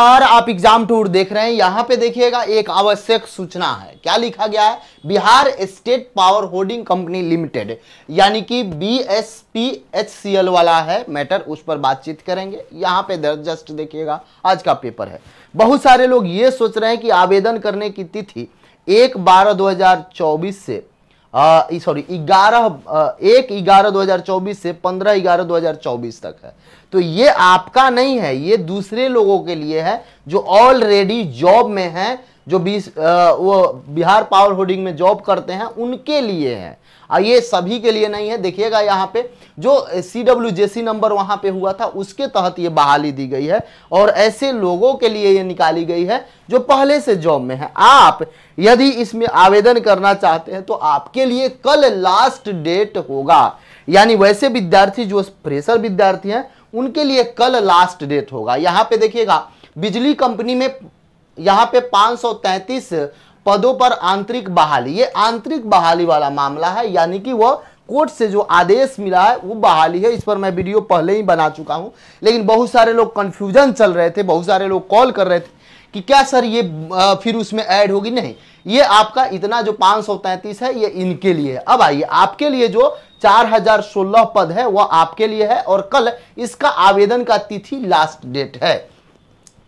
और आप exam tour देख रहे हैं यहां पे देखिएगा एक आवश्यक सूचना है क्या लिखा गया है Bihar State Power Holding Company Limited यानी कि B S P H C L वाला है मैटर उस पर बातचीत करेंगे यहां पे जस्ट देखिएगा आज का पेपर है बहुत सारे लोग ये सोच रहे हैं कि आवेदन करने की तिथि एक बारह दो हजार चौबीस से सॉरी ग्यारह एक ग्यारह 2024 से पंद्रह ग्यारह 2024 तक है तो ये आपका नहीं है ये दूसरे लोगों के लिए है जो ऑलरेडी जॉब में है जो बीस वो बिहार पावर होल्डिंग में जॉब करते हैं उनके लिए है ये सभी के लिए नहीं है देखिएगा यहाँ पे जो सी डब्ल्यू जे सी नंबर वहाँ पे हुआ था उसके तहत ये बहाली दी गई है और ऐसे लोगों के लिए ये निकाली गई है जो पहले से जॉब में है आप यदि इसमें आवेदन करना चाहते हैं तो आपके लिए कल लास्ट डेट होगा यानी वैसे विद्यार्थी जो प्रेशर विद्यार्थी हैं उनके लिए कल लास्ट डेट होगा यहाँ पे देखिएगा बिजली कंपनी में यहाँ पे 533 पदों पर आंतरिक बहाली ये आंतरिक बहाली वाला मामला है यानी कि वह कोर्ट से जो आदेश मिला है वो बहाली है इस पर मैं वीडियो पहले ही बना चुका हूं लेकिन बहुत सारे लोग कंफ्यूजन चल रहे थे बहुत सारे लोग कॉल कर रहे थे कि क्या सर ये फिर उसमें ऐड होगी नहीं ये आपका इतना जो 533 है ये इनके लिए है अब आइए आपके लिए जो 4016 पद है वह आपके लिए है और कल इसका आवेदन का तिथि लास्ट डेट है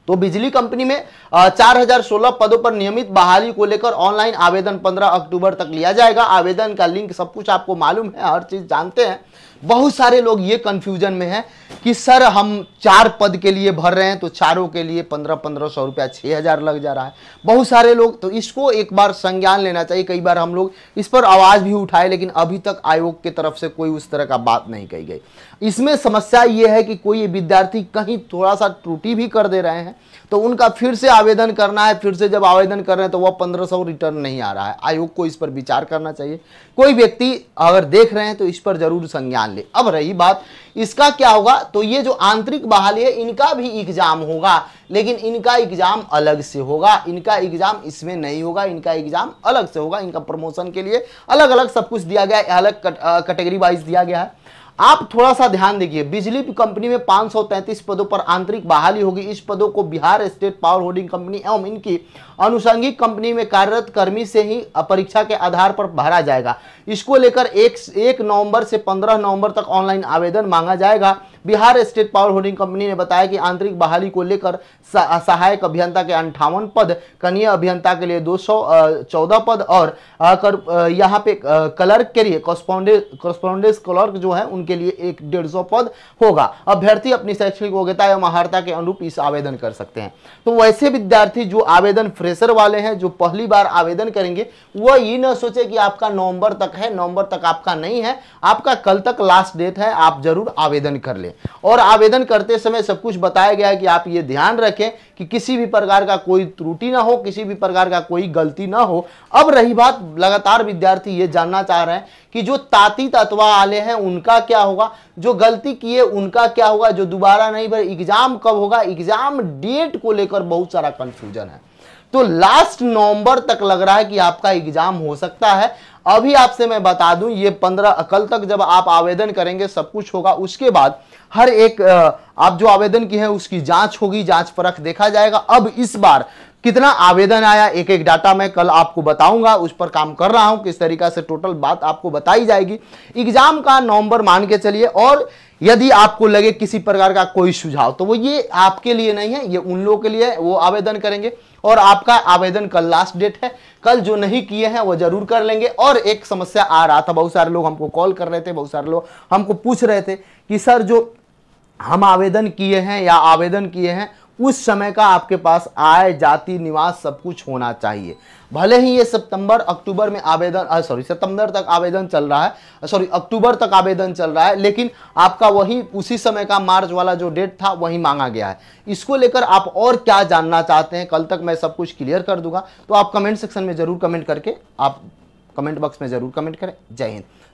तो बिजली कंपनी में चार हजार सोलह पदों पर नियमित बहाली को लेकर ऑनलाइन आवेदन 15 अक्टूबर तक लिया जाएगा आवेदन का लिंक सब कुछ आपको मालूम है हर चीज़ जानते हैं बहुत सारे लोग ये कंफ्यूजन में हैं कि सर हम चार पद के लिए भर रहे हैं तो चारों के लिए पंद्रह पंद्रह सौ रुपया छः हज़ार लग जा रहा है बहुत सारे लोग तो इसको एक बार संज्ञान लेना चाहिए कई बार हम लोग इस पर आवाज़ भी उठाए लेकिन अभी तक आयोग की तरफ से कोई उस तरह का बात नहीं कही गई इसमें समस्या ये है कि कोई विद्यार्थी कहीं थोड़ा सा त्रुटि भी कर दे रहे हैं तो उनका फिर से आवेदन करना है फिर से जब आवेदन कर रहे हैं तो वह पंद्रह सौ रिटर्न नहीं आ रहा है आयोग को इस पर विचार करना चाहिए कोई व्यक्ति अगर देख रहे हैं तो इस पर जरूर संज्ञान ले अब रही बात इसका क्या होगा तो ये जो आंतरिक बहाली है इनका भी एग्जाम होगा लेकिन इनका एग्जाम अलग से होगा इनका एग्जाम इसमें नहीं होगा इनका एग्जाम अलग से होगा इनका प्रमोशन के लिए अलग अलग सब कुछ दिया गया है अलग कैटेगरी वाइज दिया गया है आप थोड़ा सा ध्यान देखिए बिजली कंपनी में 533 पदों पर आंतरिक बहाली होगी इस पदों को Bihar State Power Holding Company एवं इनकी अनुसंगिक कंपनी में कार्यरत कर्मी से ही परीक्षा के आधार पर भरा जाएगा इसको लेकर एक, एक नवंबर से पंद्रह नवंबर तक ऑनलाइन आवेदन मांगा जाएगा Bihar State Power Holding Company ने बताया कि आंतरिक बहाली को लेकर सहायक अभियंता के अंठावन पद कनीय अभियंता के लिए दो पद और कर, यहाँ पे क्लर्क के लिए कॉरस्पॉन्डेंस क्लर्क जो है उनके लिए एक डेढ़ पद होगा अभ्यर्थी अपनी शैक्षणिक योग्यता एवं महारता के अनुरूप इस आवेदन कर सकते हैं तो वैसे विद्यार्थी जो आवेदन फ्रेशर वाले हैं जो पहली बार आवेदन करेंगे वह ये ना सोचे कि आपका नवंबर तक है नवंबर तक आपका नहीं है आपका कल तक लास्ट डेट है आप जरूर आवेदन कर लें और आवेदन करते समय सब कुछ बताया गया है कि आप ये ध्यान रखें कि किसी भी प्रकार का कोई त्रुटि ना हो किसी भी प्रकार का कोई गलती ना हो अब रही बात लगातार विद्यार्थी ये जानना चाह रहे हैं कि जो तातीत अथवा आले हैं उनका क्या होगा जो गलती किए उनका क्या होगा जो दोबारा नहीं भर एग्जाम कब होगा एग्जाम डेट को लेकर बहुत सारा कंफ्यूजन है तो लास्ट नवंबर तक लग रहा है कि आपका एग्जाम हो सकता है अभी आपसे मैं बता दूं ये पंद्रह कल तक जब आप आवेदन करेंगे सब कुछ होगा उसके बाद हर एक आप जो आवेदन की है उसकी जांच होगी जांच परख देखा जाएगा अब इस बार कितना आवेदन आया एक एक डाटा मैं कल आपको बताऊंगा उस पर काम कर रहा हूं किस तरीका से टोटल बात आपको बताई जाएगी एग्जाम का नवंबर मान के चलिए और यदि आपको लगे किसी प्रकार का कोई सुझाव तो वो ये आपके लिए नहीं है ये उन लोगों के लिए वो आवेदन करेंगे और आपका आवेदन कल लास्ट डेट है कल जो नहीं किए हैं वो जरूर कर लेंगे और एक समस्या आ रहा था बहुत सारे लोग हमको कॉल कर रहे थे बहुत सारे लोग हमको पूछ रहे थे कि सर जो हम आवेदन किए हैं या आवेदन किए हैं उस समय का आपके पास आय जाति निवास सब कुछ होना चाहिए भले ही ये सितंबर अक्टूबर में आवेदन सॉरी सितंबर तक आवेदन चल रहा है सॉरी अक्टूबर तक आवेदन चल रहा है लेकिन आपका वही उसी समय का मार्च वाला जो डेट था वही मांगा गया है इसको लेकर आप और क्या जानना चाहते हैं कल तक मैं सब कुछ क्लियर कर दूंगा तो आप कमेंट सेक्शन में ज़रूर कमेंट करके आप कमेंट बॉक्स में ज़रूर कमेंट करें जय हिंद